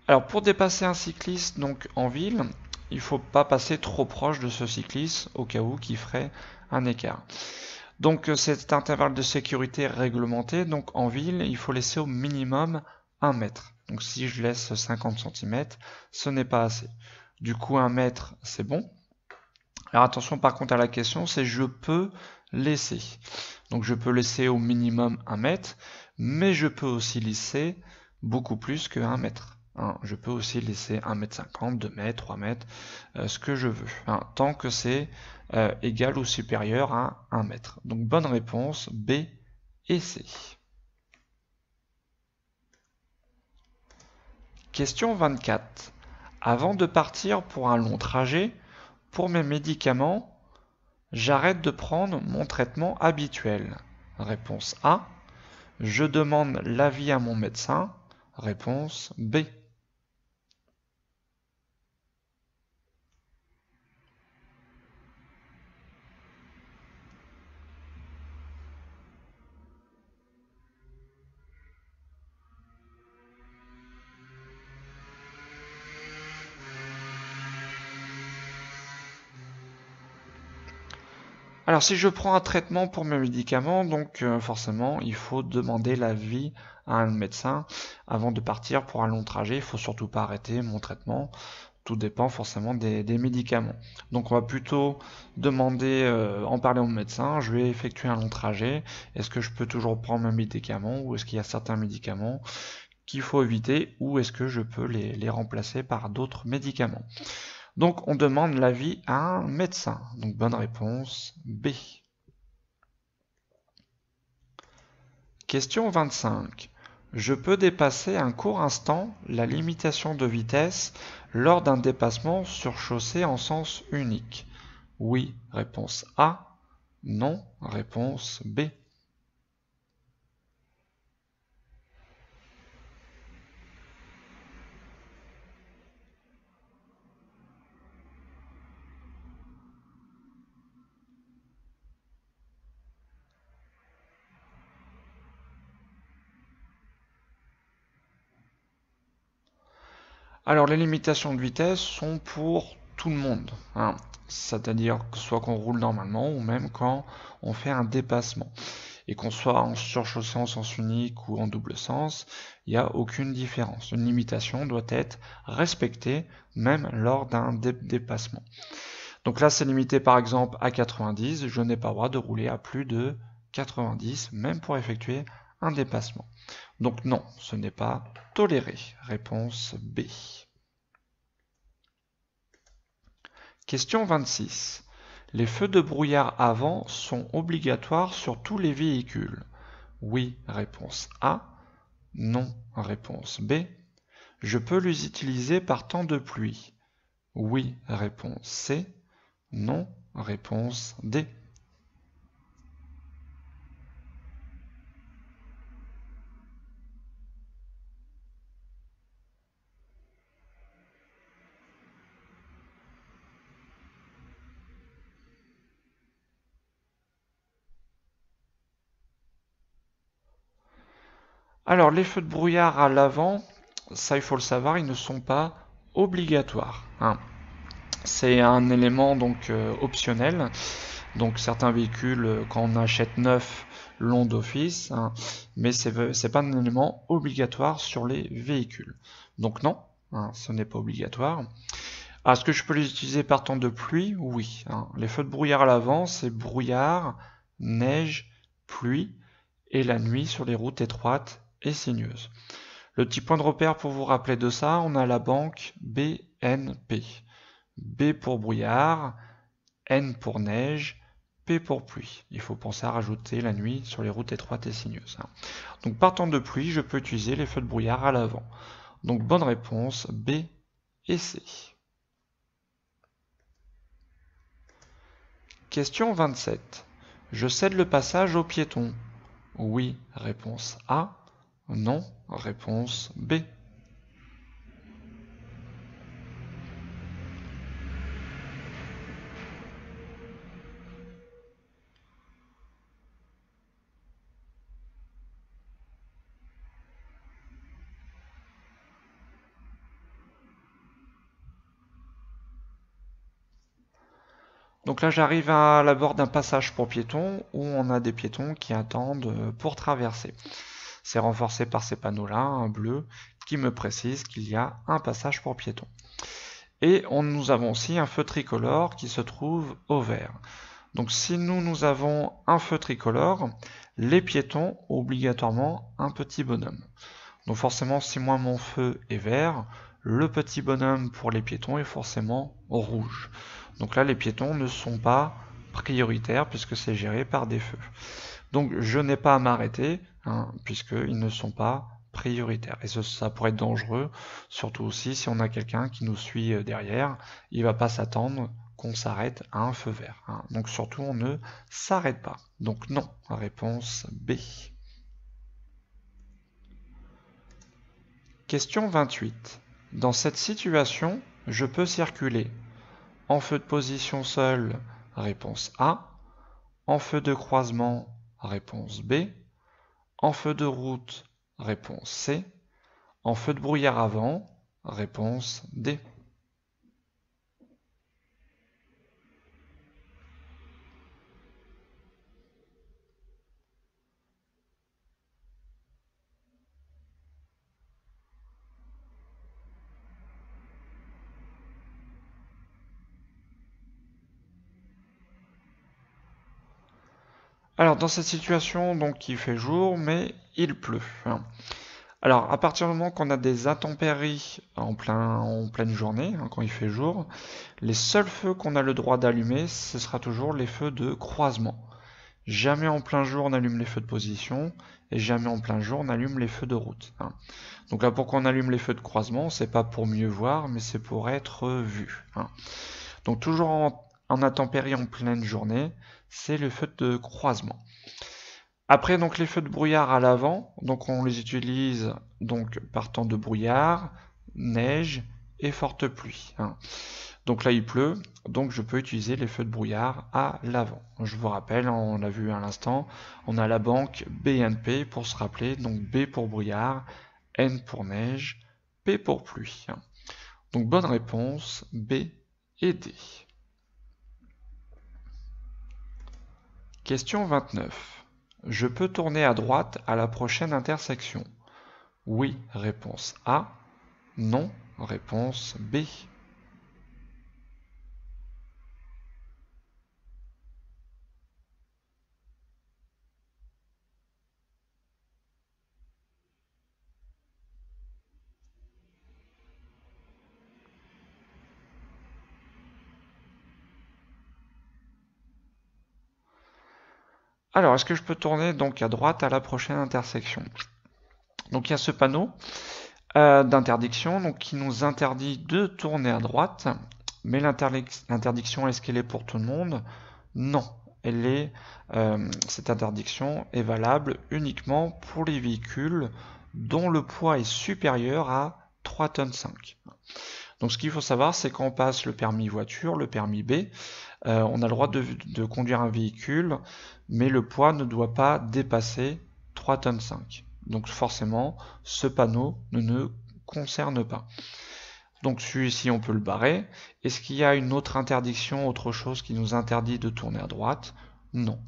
Alors pour dépasser un cycliste donc en ville, il ne faut pas passer trop proche de ce cycliste au cas où qui ferait un écart. Donc euh, cet intervalle de sécurité réglementé, donc en ville, il faut laisser au minimum 1 mètre. Donc si je laisse 50 cm, ce n'est pas assez. Du coup 1 mètre, c'est bon. Alors attention par contre à la question, c'est je peux laisser. Donc je peux laisser au minimum 1 mètre, mais je peux aussi lisser beaucoup plus que 1 mètre. Hein, je peux aussi laisser 1m50, 2m, 3m, ce que je veux, hein, tant que c'est euh, égal ou supérieur à 1m. Donc bonne réponse B et C. Question 24. Avant de partir pour un long trajet, pour mes médicaments, j'arrête de prendre mon traitement habituel. Réponse A. Je demande l'avis à mon médecin. Réponse B. Alors si je prends un traitement pour mes médicaments, donc euh, forcément il faut demander l'avis à un médecin avant de partir pour un long trajet. Il faut surtout pas arrêter mon traitement. Tout dépend forcément des, médicaments. Donc on va plutôt demander, euh, en parler au médecin, je vais effectuer un long trajet. Est-ce que je peux toujours prendre mes médicaments ou est-ce qu'il y a certains médicaments qu'il faut éviter ou est-ce que je peux les remplacer par d'autres médicaments donc on demande l'avis à un médecin. Donc bonne réponse B. Question 25. Je peux dépasser un court instant la limitation de vitesse lors d'un dépassement sur chaussée en sens unique. Oui, réponse A. Non, réponse B. Alors les limitations de vitesse sont pour tout le monde. Hein. C'est-à-dire que soit qu'on roule normalement ou même quand on fait un dépassement. Et qu'on soit en surchaussée en sens unique ou en double sens, il n'y a aucune différence. Une limitation doit être respectée même lors d'un dépassement. Donc là, c'est limité par exemple à 90. Je n'ai pas le droit de rouler à plus de 90, même pour effectuer un dépassement. Donc non, ce n'est pas toléré. Réponse B. Question 26. Les feux de brouillard avant sont obligatoires sur tous les véhicules. Oui, réponse A. Non, réponse B. Je peux les utiliser par temps de pluie. Oui, réponse C. Non, réponse D. Alors les feux de brouillard à l'avant, ça il faut le savoir, ils ne sont pas obligatoires. Hein. C'est un élément donc euh, optionnel. Donc certains véhicules, euh, quand on achète neuf, l'ont d'office, hein, mais ce n'est pas un élément obligatoire sur les véhicules. Donc non, hein, ce n'est pas obligatoire. Est-ce que je peux les utiliser par temps de pluie Oui. Les feux de brouillard à l'avant, c'est brouillard, neige, pluie, et la nuit sur les routes étroites et Le petit point de repère pour vous rappeler de ça, on a la banque BNP. B pour brouillard, N pour neige, P pour pluie. Il faut penser à rajouter la nuit sur les routes étroites et sinueuses. Hein. Donc partant de pluie, je peux utiliser les feux de brouillard à l'avant. Donc bonne réponse B et C. Question 27. Je cède le passage au piétons. Oui, réponse A. Non. Réponse B. Donc là j'arrive à la bord d'un passage pour piétons où on a des piétons qui attendent pour traverser. C'est renforcé par ces panneaux-là, un bleu, qui me précise qu'il y a un passage pour piétons. Et on, nous avons aussi un feu tricolore qui se trouve au vert. Donc si nous, nous avons un feu tricolore, les piétons ont obligatoirement un petit bonhomme. Donc forcément, si moi mon feu est vert, le petit bonhomme pour les piétons est forcément rouge. Donc là, les piétons ne sont pas prioritaires puisque c'est géré par des feux. Donc je n'ai pas à m'arrêter, Hein, puisqu'ils ne sont pas prioritaires. Et ça pourrait être dangereux, surtout aussi si on a quelqu'un qui nous suit euh, derrière, il ne va pas s'attendre qu'on s'arrête à un feu vert. Hein. Donc surtout, on ne s'arrête pas. Donc non, réponse B. Question 28. Dans cette situation, je peux circuler en feu de position seul, réponse A, en feu de croisement, réponse B, en feu de route, réponse C. En feu de brouillard avant, réponse D. Alors dans cette situation, donc il fait jour, mais il pleut. Hein. Alors à partir du moment qu'on a des intempéries en, pleine journée, hein, quand il fait jour, les seuls feux qu'on a le droit d'allumer, ce sera toujours les feux de croisement. Jamais en plein jour on allume les feux de position et jamais en plein jour on allume les feux de route. Hein. Donc là pourquoi on allume les feux de croisement, c'est pas pour mieux voir, mais c'est pour être vu. Donc toujours en, en en pleine journée, c'est le feu de croisement. Après donc les feux de brouillard à l'avant, donc on les utilise donc partant de brouillard, neige et forte pluie. Hein. Donc là il pleut, donc je peux utiliser les feux de brouillard à l'avant. Je vous rappelle, on l'a vu à l'instant, on a la banque BNP pour se rappeler, donc B pour brouillard, N pour neige, P pour pluie. Hein. Donc bonne réponse B et D. Question 29. Je peux tourner à droite à la prochaine intersection Oui, réponse A. Non, réponse B. Alors, est-ce que je peux tourner donc à droite à la prochaine intersection Donc il y a ce panneau euh, d'interdiction qui nous interdit de tourner à droite, mais l'interdiction, est-ce qu'elle est pour tout le monde Non, elle est, euh, cette interdiction est valable uniquement pour les véhicules dont le poids est supérieur à 3,5 tonnes Donc ce qu'il faut savoir, c'est qu'on passe le permis voiture, le permis B, euh, on a le droit de, conduire un véhicule, mais le poids ne doit pas dépasser 3 tonnes 5. Donc forcément, ce panneau ne, ne concerne pas. Donc celui-ci, on peut le barrer. Est-ce qu'il y a une autre interdiction, autre chose qui nous interdit de tourner à droite Non.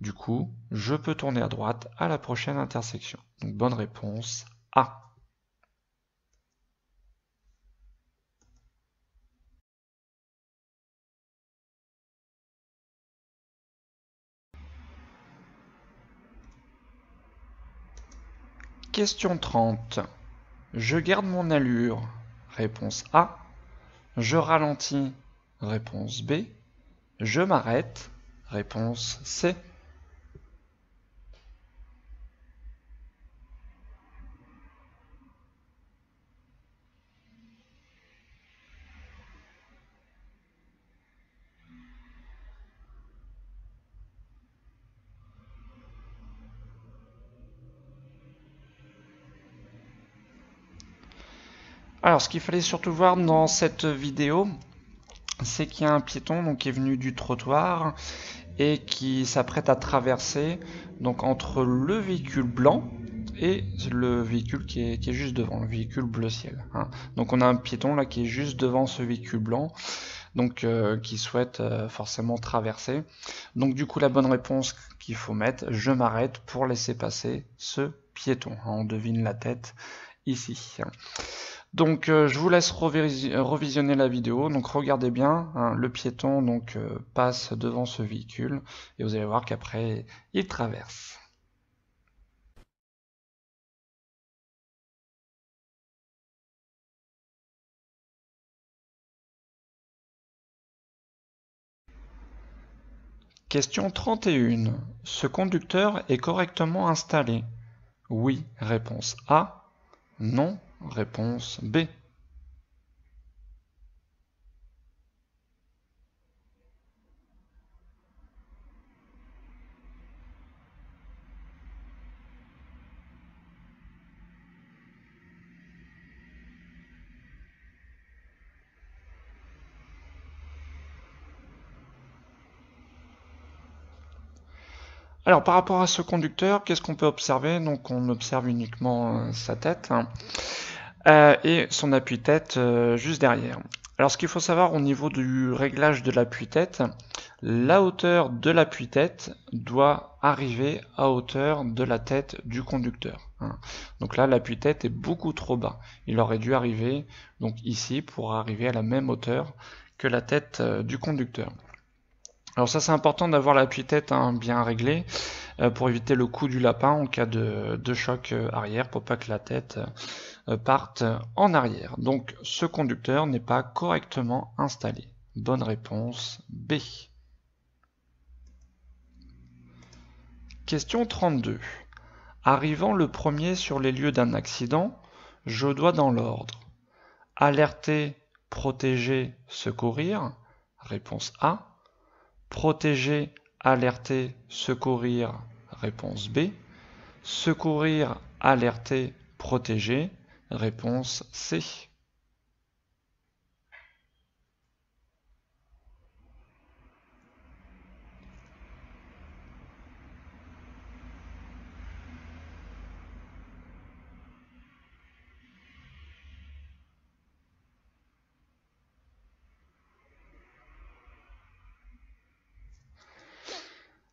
Du coup, je peux tourner à droite à la prochaine intersection. Donc bonne réponse A. Question 30. Je garde mon allure. Réponse A. Je ralentis. Réponse B. Je m'arrête. Réponse C. Alors, ce qu'il fallait surtout voir dans cette vidéo, c'est qu'il y a un piéton donc, qui est venu du trottoir et qui s'apprête à traverser donc, entre le véhicule blanc et le véhicule qui est, est juste devant, le véhicule bleu ciel. Hein. Donc on a un piéton là qui est juste devant ce véhicule blanc donc euh, qui souhaite euh, forcément traverser. Donc du coup la bonne réponse qu'il faut mettre, je m'arrête pour laisser passer ce piéton. Hein. On devine la tête ici. Hein. Donc euh, je vous laisse euh, revisionner la vidéo, donc regardez bien, hein, le piéton donc euh, passe devant ce véhicule et vous allez voir qu'après il traverse. Question 31. Ce conducteur est correctement installé Oui, réponse A. Non, Réponse B. Alors par rapport à ce conducteur, qu'est-ce qu'on peut observer Donc on observe uniquement euh, sa tête hein, euh, et son appui-tête euh, juste derrière. Alors ce qu'il faut savoir au niveau du réglage de l'appui-tête, la hauteur de l'appui-tête doit arriver à hauteur de la tête du conducteur. Hein. Donc là l'appui-tête est beaucoup trop bas. Il aurait dû arriver donc ici pour arriver à la même hauteur que la tête du conducteur. Alors ça c'est important d'avoir l'appui-tête hein, bien réglé euh, pour éviter le coup du lapin en cas de, choc euh, arrière pour pas que la tête euh, parte en arrière. Donc ce conducteur n'est pas correctement installé. Bonne réponse B. Question 32. Arrivant le premier sur les lieux d'un accident, je dois dans l'ordre. Alerter, protéger, secourir. Réponse A Protéger, alerter, secourir, réponse B. Secourir, alerter, protéger, réponse C.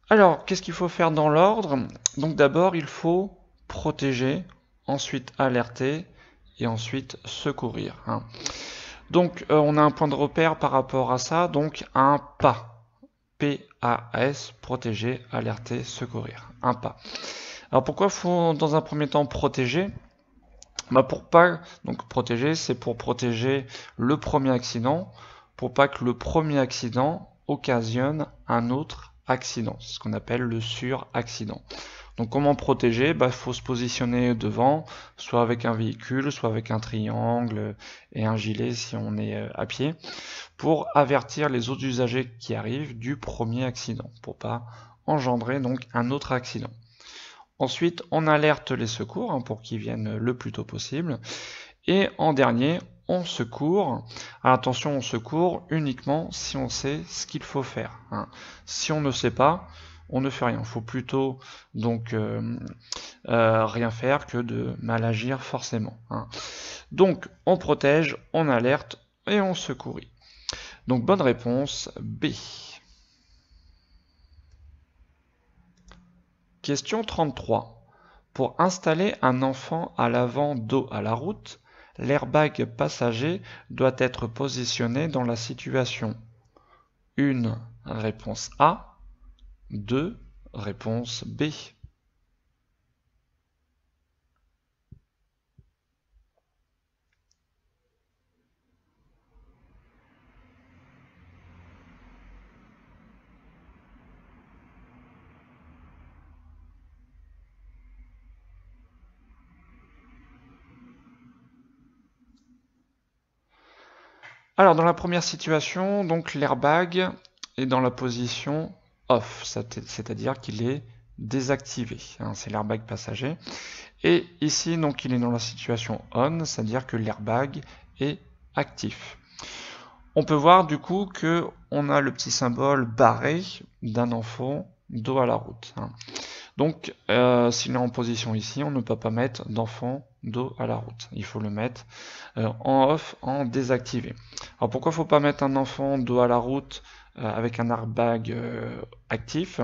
Alors, qu'est-ce qu'il faut faire dans l'ordre Donc d'abord, il faut protéger, ensuite alerter et ensuite secourir. Hein. Donc euh, on a un point de repère par rapport à ça, donc un pas. P-A-S, protéger, alerter, secourir. Un pas. Alors pourquoi faut dans un premier temps protéger bah pour pas donc protéger, c'est pour protéger le premier accident, pour pas que le premier accident occasionne un autre accident, ce qu'on appelle le suraccident. Donc comment protéger Il bah, faut se positionner devant, soit avec un véhicule, soit avec un triangle et un gilet si on est euh, à pied, pour avertir les autres usagers qui arrivent du premier accident, pour pas engendrer donc un autre accident. Ensuite, on alerte les secours hein, pour qu'ils viennent le plus tôt possible. Et en dernier, on secourt. Ah, attention, on secourt uniquement si on sait ce qu'il faut faire. Hein. Si on ne sait pas, on ne fait rien. Il faut plutôt donc euh, euh, rien faire que de mal agir forcément. Hein. Donc on protège, on alerte et on secourit. Donc bonne réponse B. Question 33. Pour installer un enfant à l'avant dos à la route, l'airbag passager doit être positionné dans la situation 1, réponse A, 2, réponse B. Alors dans la première situation, donc l'airbag est dans la position off, c'est-à-dire qu'il est désactivé. Hein, c'est l'airbag passager. Et ici, donc, il est dans la situation on, c'est-à-dire que l'airbag est actif. On peut voir du coup que on a le petit symbole barré d'un enfant dos à la route. Hein. Donc, euh, s'il est en position ici, on ne peut pas mettre d'enfant dos à la route. Il faut le mettre euh, en off, en désactivé. Alors pourquoi faut pas mettre un enfant dos à la route euh, avec un airbag euh, actif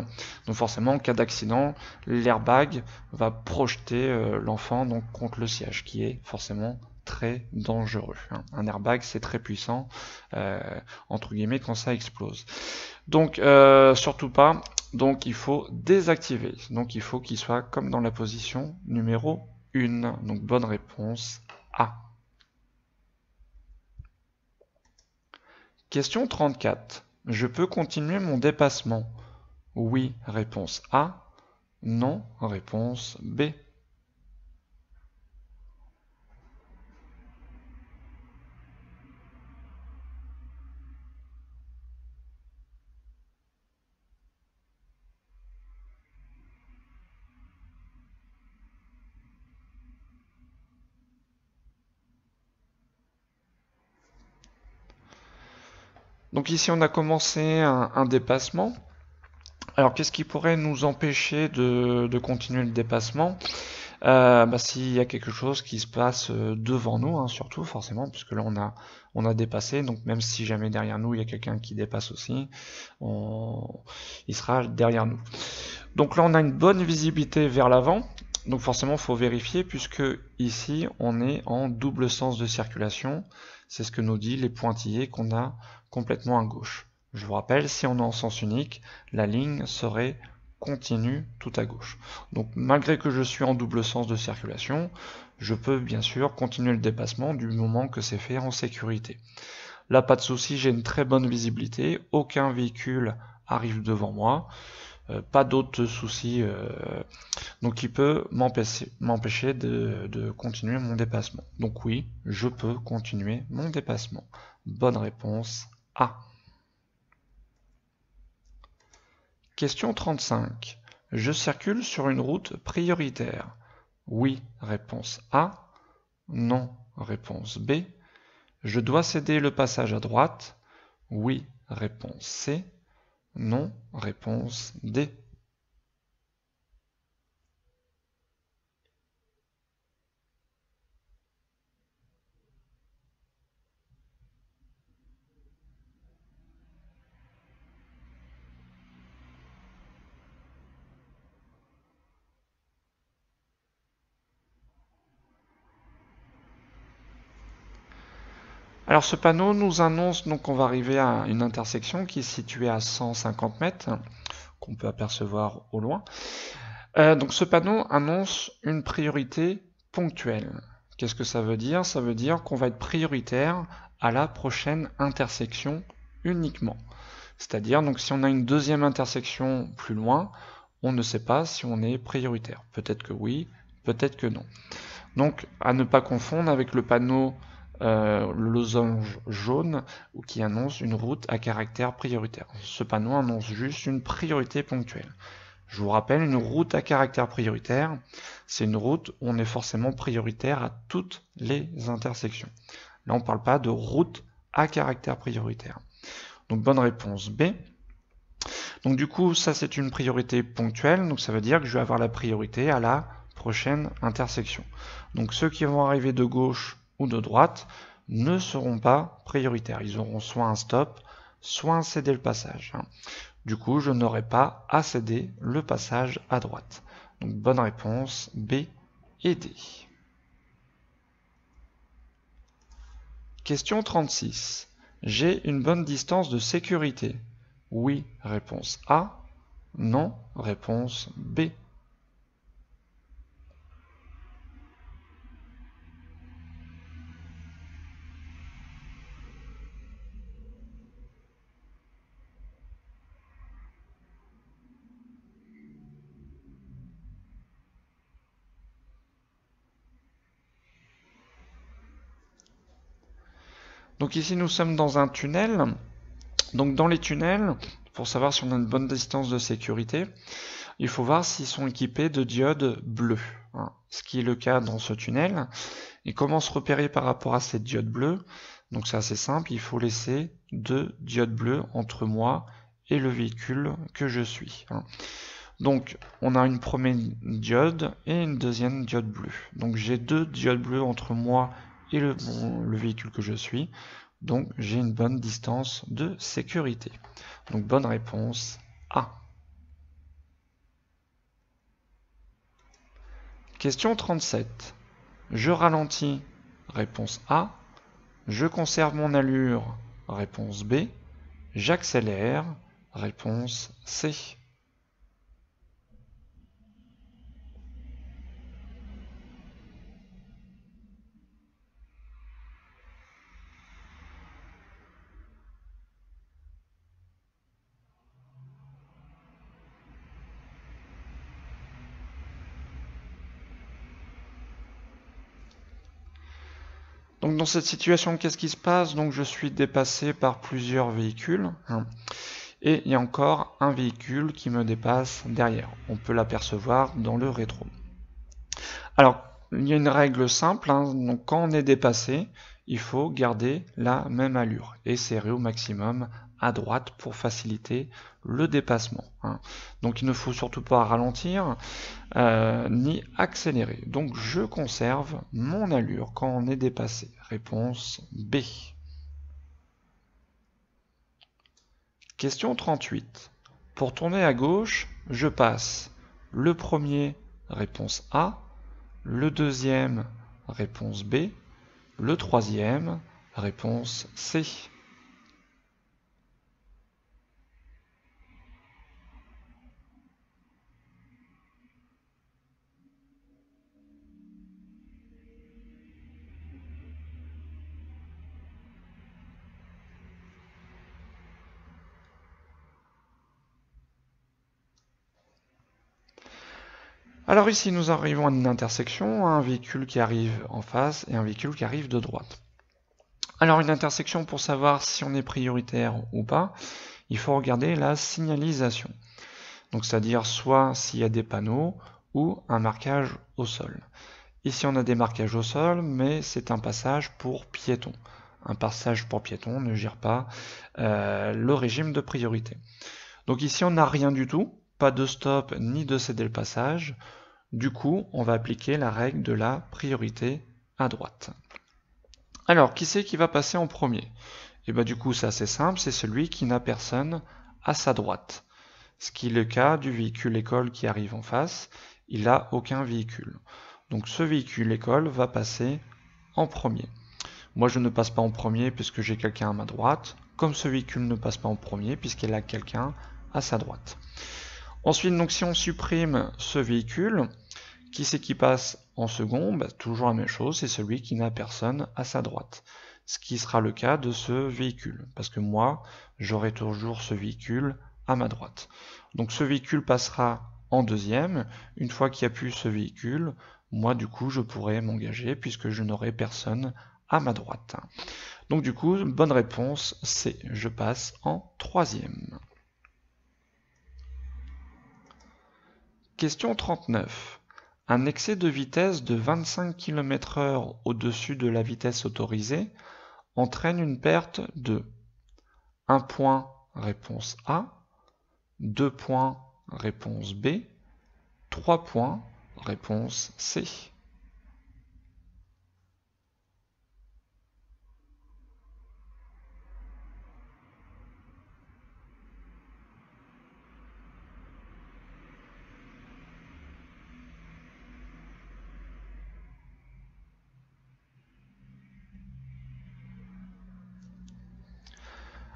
Donc forcément, en cas d'accident, l'airbag va projeter l'enfant donc contre le siège, qui est forcément très dangereux. Hein. Un airbag, c'est très puissant, entre guillemets, quand ça explose. Donc surtout pas. Donc il faut désactiver. Donc il faut qu'il soit comme dans la position numéro une. Donc bonne réponse A. Question 34. Je peux continuer mon dépassement Oui, réponse A. Non, réponse B. Donc ici on a commencé un, dépassement. Alors qu'est-ce qui pourrait nous empêcher de, continuer le dépassement euh, bah, S'il y a quelque chose qui se passe euh, devant nous, hein, surtout forcément, puisque là on a, on a dépassé, donc même si jamais derrière nous il y a quelqu'un qui dépasse aussi, il sera derrière nous. Donc là on a une bonne visibilité vers l'avant, donc forcément, il faut vérifier puisque ici, on est en double sens de circulation. C'est ce que nous dit les pointillés qu'on a complètement à gauche. Je vous rappelle, si on est en sens unique, la ligne serait continue tout à gauche. Donc malgré que je suis en double sens de circulation, je peux bien sûr continuer le dépassement du moment que c'est fait en sécurité. Là, pas de souci, j'ai une très bonne visibilité, aucun véhicule arrive devant moi, euh, pas d'autres soucis, euh, donc il peut m'empêcher de continuer mon dépassement. Donc oui, je peux continuer mon dépassement. Bonne réponse, Question 35. Je circule sur une route prioritaire. Oui, réponse A. Non, réponse B. Je dois céder le passage à droite. Oui, réponse C. Non, réponse D. Alors ce panneau nous annonce donc qu'on va arriver à une intersection qui est située à 150 mètres, qu'on peut apercevoir au loin. Euh, donc ce panneau annonce une priorité ponctuelle. Qu'est-ce que ça veut dire Ça veut dire qu'on va être prioritaire à la prochaine intersection uniquement. C'est-à-dire, donc si on a une deuxième intersection plus loin, on ne sait pas si on est prioritaire. Peut-être que oui, peut-être que non. Donc à ne pas confondre avec le panneau euh, le losange jaune qui annonce une route à caractère prioritaire. Ce panneau annonce juste une priorité ponctuelle. Je vous rappelle, une route à caractère prioritaire, c'est une route où on est forcément prioritaire à toutes les intersections. Là, on ne parle pas de route à caractère prioritaire. Donc bonne réponse B. Donc du coup, ça c'est une priorité ponctuelle, donc ça veut dire que je vais avoir la priorité à la prochaine intersection. Donc ceux qui vont arriver de gauche de droite ne seront pas prioritaires. Ils auront soit un stop, soit un céder le passage. Hein. Du coup, je n'aurai pas à céder le passage à droite. bonne réponse B et D. Question 36. J'ai une bonne distance de sécurité. Oui, réponse A. Non, réponse B. Donc ici nous sommes dans un tunnel. Donc dans les tunnels, pour savoir si on a une bonne distance de sécurité, il faut voir s'ils sont équipés de diodes bleues, hein. ce qui est le cas dans ce tunnel. Et comment se repérer par rapport à cette diode bleue Donc c'est assez simple, il faut laisser deux diodes bleues entre moi et le véhicule que je suis. Hein. Donc on a une première diode et une deuxième diode bleue. Donc j'ai deux diodes bleues entre moi et et le, le véhicule que je suis. Donc j'ai une bonne distance de sécurité. Donc bonne réponse A. Question 37. Je ralentis. Réponse A. Je conserve mon allure. Réponse B. J'accélère. Réponse C. Donc dans cette situation, qu'est-ce qui se passe Donc je suis dépassé par plusieurs véhicules. Hein. et il y a encore un véhicule qui me dépasse derrière. On peut l'apercevoir dans le rétro. Alors, il y a une règle simple. Hein. donc quand on est dépassé, il faut garder la même allure et serrer au maximum à droite pour faciliter le dépassement. Hein. Donc il ne faut surtout pas ralentir euh, ni accélérer. Donc je conserve mon allure quand on est dépassé. Réponse B. Question 38. Pour tourner à gauche, je passe le premier, réponse A, le deuxième, réponse B, le troisième, réponse C. Alors ici, nous arrivons à une intersection, un véhicule qui arrive en face et un véhicule qui arrive de droite. Alors une intersection, pour savoir si on est prioritaire ou pas, il faut regarder la signalisation. Donc c'est-à-dire soit s'il y a des panneaux ou un marquage au sol. Ici on a des marquages au sol, mais c'est un passage pour piétons. Un passage pour piétons ne gère pas euh, le régime de priorité. Donc ici on n'a rien du tout, pas de stop ni de céder le passage. Du coup, on va appliquer la règle de la priorité à droite. Alors, qui c'est qui va passer en premier Et eh bien du coup, c'est assez simple, c'est celui qui n'a personne à sa droite. Ce qui est le cas du véhicule école qui arrive en face, il n'a aucun véhicule. Donc ce véhicule école va passer en premier. Moi je ne passe pas en premier puisque j'ai quelqu'un à ma droite, comme ce véhicule ne passe pas en premier puisqu'il a quelqu'un à sa droite. Ensuite, donc, si on supprime ce véhicule, qui c'est qui passe en second bah, Toujours la même chose, c'est celui qui n'a personne à sa droite. Ce qui sera le cas de ce véhicule, parce que moi, j'aurai toujours ce véhicule à ma droite. Donc ce véhicule passera en deuxième. Une fois qu'il n'y a plus ce véhicule, moi du coup je pourrai m'engager puisque je n'aurai personne à ma droite. Donc du coup, bonne réponse, c'est je passe en troisième. Question 39. Un excès de vitesse de 25 km h au-dessus de la vitesse autorisée entraîne une perte de 1 point, réponse A, 2 points, réponse B, 3 points, réponse C.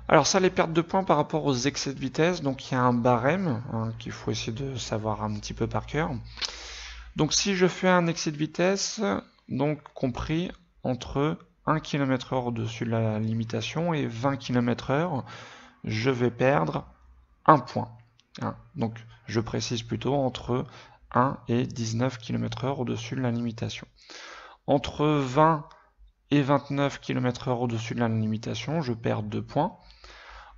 Alors ça, les pertes de points par rapport aux excès de vitesse, donc il y a un barème hein, qu'il faut essayer de savoir un petit peu par cœur. Donc si je fais un excès de vitesse, donc compris entre 1 km heure au-dessus de la limitation et 20 km heure, je vais perdre un point. Hein. donc je précise plutôt entre 1 et 19 km heure au-dessus de la limitation. Entre 20 et 29 km/h au-dessus de la limitation, je perds 2 points.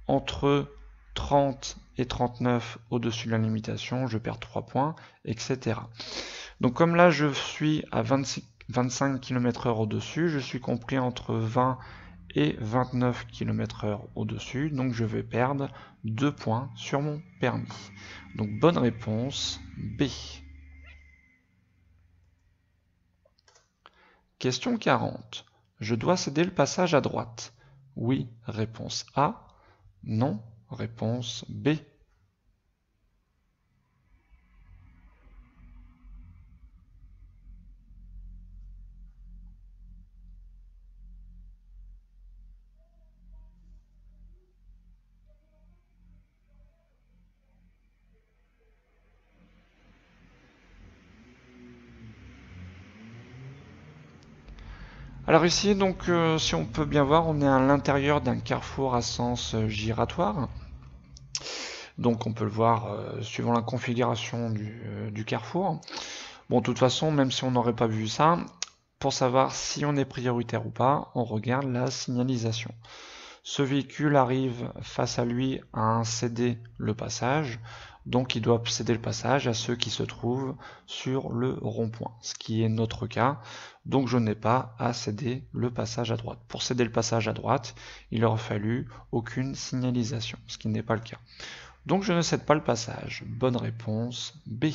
Entre 30 et 39 au-dessus de la limitation, je perds 3 points, etc. Donc comme là je suis à 25 km/h au-dessus, je suis compris entre 20 et 29 km/h au-dessus, donc je vais perdre 2 points sur mon permis. Donc bonne réponse B. Question 40. Je dois céder le passage à droite. Oui, réponse A. Non, réponse B. Alors ici, donc, euh, si on peut bien voir, on est à l'intérieur d'un carrefour à sens euh, giratoire. Donc on peut le voir euh, suivant la configuration du, du carrefour. Bon, de toute façon, même si on n'aurait pas vu ça, pour savoir si on est prioritaire ou pas, on regarde la signalisation. Ce véhicule arrive face à lui à un CD le passage. Donc il doit céder le passage à ceux qui se trouvent sur le rond-point, ce qui est notre cas. Donc je n'ai pas à céder le passage à droite. Pour céder le passage à droite, il aurait fallu aucune signalisation, ce qui n'est pas le cas. Donc je ne cède pas le passage. Bonne réponse B.